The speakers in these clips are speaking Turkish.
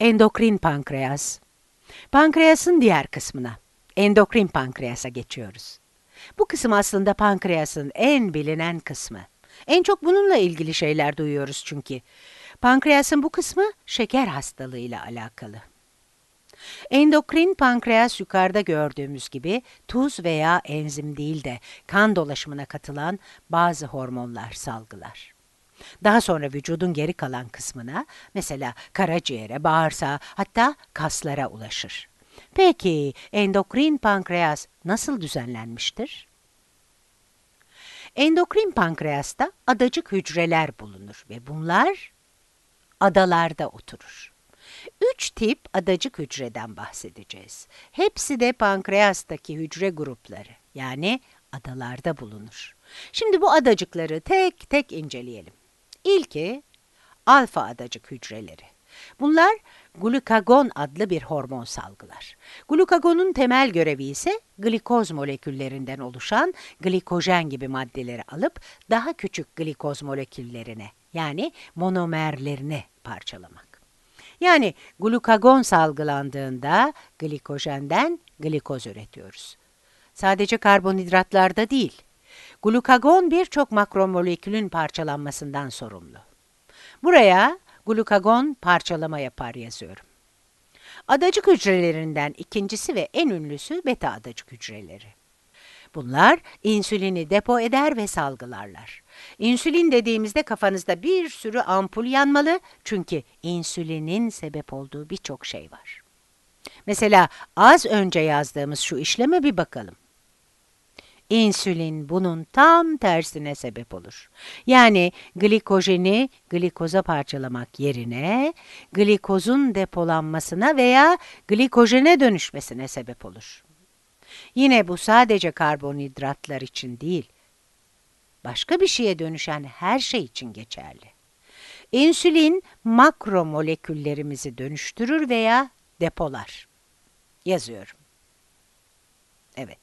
endokrin pankreas. Pankreasın diğer kısmına, endokrin pankreasa geçiyoruz. Bu kısım aslında pankreasın en bilinen kısmı. En çok bununla ilgili şeyler duyuyoruz çünkü. Pankreasın bu kısmı şeker hastalığıyla alakalı. Endokrin pankreas yukarıda gördüğümüz gibi tuz veya enzim değil de kan dolaşımına katılan bazı hormonlar salgılar. Daha sonra vücudun geri kalan kısmına, mesela karaciğere, bağırsağa hatta kaslara ulaşır. Peki endokrin pankreas nasıl düzenlenmiştir? Endokrin pankreasta adacık hücreler bulunur ve bunlar adalarda oturur. Üç tip adacık hücreden bahsedeceğiz. Hepsi de pankreastaki hücre grupları yani adalarda bulunur. Şimdi bu adacıkları tek tek inceleyelim. İlki alfa adacık hücreleri. Bunlar glukagon adlı bir hormon salgılar. Glukagonun temel görevi ise glikoz moleküllerinden oluşan glikojen gibi maddeleri alıp daha küçük glikoz moleküllerine yani monomerlerine parçalamak. Yani glukagon salgılandığında glikojenden glikoz üretiyoruz. Sadece karbonhidratlarda değil, Glukagon birçok makromolekülün parçalanmasından sorumlu. Buraya glukagon parçalama yapar yazıyorum. Adacık hücrelerinden ikincisi ve en ünlüsü beta adacık hücreleri. Bunlar insülini depo eder ve salgılarlar. İnsülin dediğimizde kafanızda bir sürü ampul yanmalı çünkü insülinin sebep olduğu birçok şey var. Mesela az önce yazdığımız şu işleme bir bakalım. İnsülin bunun tam tersine sebep olur. Yani glikojeni glikoza parçalamak yerine glikozun depolanmasına veya glikojene dönüşmesine sebep olur. Yine bu sadece karbonhidratlar için değil, başka bir şeye dönüşen her şey için geçerli. İnsülin makromoleküllerimizi dönüştürür veya depolar. Yazıyorum. Evet.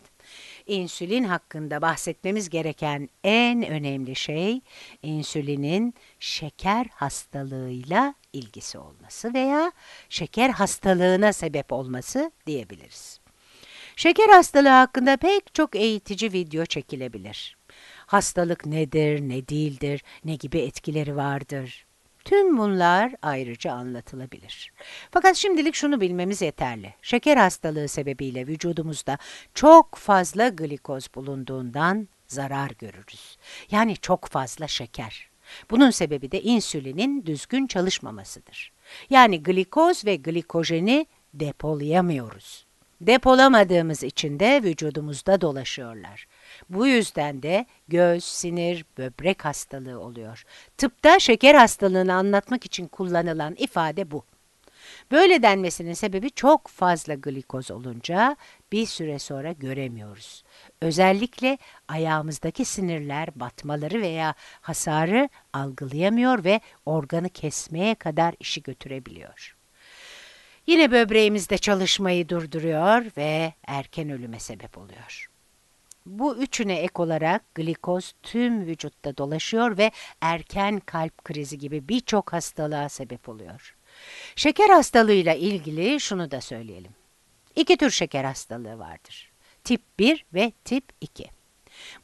İnsülin hakkında bahsetmemiz gereken en önemli şey insülinin şeker hastalığıyla ilgisi olması veya şeker hastalığına sebep olması diyebiliriz. Şeker hastalığı hakkında pek çok eğitici video çekilebilir. Hastalık nedir, ne değildir, ne gibi etkileri vardır? Tüm bunlar ayrıca anlatılabilir. Fakat şimdilik şunu bilmemiz yeterli. Şeker hastalığı sebebiyle vücudumuzda çok fazla glikoz bulunduğundan zarar görürüz. Yani çok fazla şeker. Bunun sebebi de insülinin düzgün çalışmamasıdır. Yani glikoz ve glikojeni depolayamıyoruz. Depolamadığımız için de vücudumuzda dolaşıyorlar. Bu yüzden de göz, sinir, böbrek hastalığı oluyor. Tıpta şeker hastalığını anlatmak için kullanılan ifade bu. Böyle denmesinin sebebi çok fazla glikoz olunca bir süre sonra göremiyoruz. Özellikle ayağımızdaki sinirler batmaları veya hasarı algılayamıyor ve organı kesmeye kadar işi götürebiliyor. Yine böbreğimizde çalışmayı durduruyor ve erken ölüme sebep oluyor. Bu üçüne ek olarak glikoz tüm vücutta dolaşıyor ve erken kalp krizi gibi birçok hastalığa sebep oluyor. Şeker hastalığıyla ilgili şunu da söyleyelim. İki tür şeker hastalığı vardır. Tip 1 ve tip 2.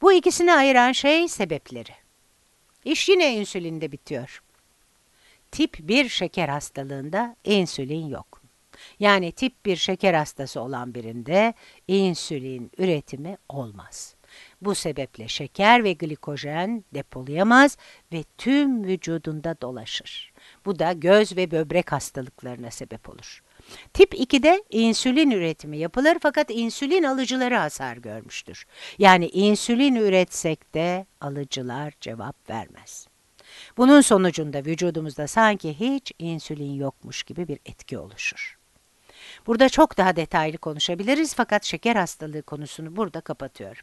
Bu ikisini ayıran şey sebepleri. İş yine insülinde bitiyor. Tip 1 şeker hastalığında insülin yok. Yani tip 1 şeker hastası olan birinde insülin üretimi olmaz. Bu sebeple şeker ve glikojen depolayamaz ve tüm vücudunda dolaşır. Bu da göz ve böbrek hastalıklarına sebep olur. Tip 2'de insülin üretimi yapılır fakat insülin alıcıları hasar görmüştür. Yani insülin üretsek de alıcılar cevap vermez. Bunun sonucunda vücudumuzda sanki hiç insülin yokmuş gibi bir etki oluşur. Burada çok daha detaylı konuşabiliriz fakat şeker hastalığı konusunu burada kapatıyorum.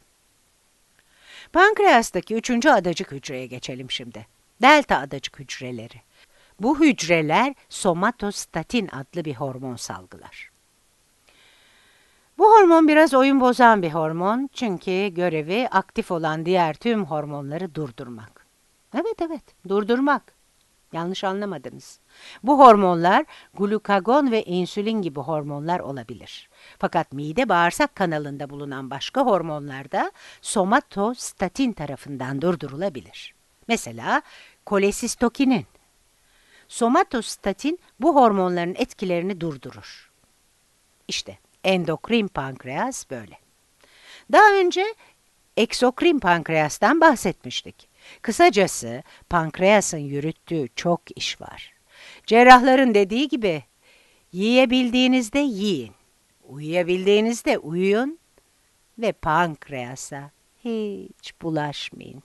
Pankreastaki üçüncü adacık hücreye geçelim şimdi. Delta adacık hücreleri. Bu hücreler somatostatin adlı bir hormon salgılar. Bu hormon biraz oyun bozan bir hormon çünkü görevi aktif olan diğer tüm hormonları durdurmak. Evet evet durdurmak. Yanlış anlamadınız. Bu hormonlar glukagon ve insülin gibi hormonlar olabilir. Fakat mide bağırsak kanalında bulunan başka hormonlar da somatostatin tarafından durdurulabilir. Mesela kolesistokinin. Somatostatin bu hormonların etkilerini durdurur. İşte endokrin pankreas böyle. Daha önce eksokrin pankreastan bahsetmiştik. Kısacası pankreasın yürüttüğü çok iş var. Cerrahların dediği gibi yiyebildiğinizde yiyin, uyuyabildiğinizde uyuyun ve pankreasa hiç bulaşmayın.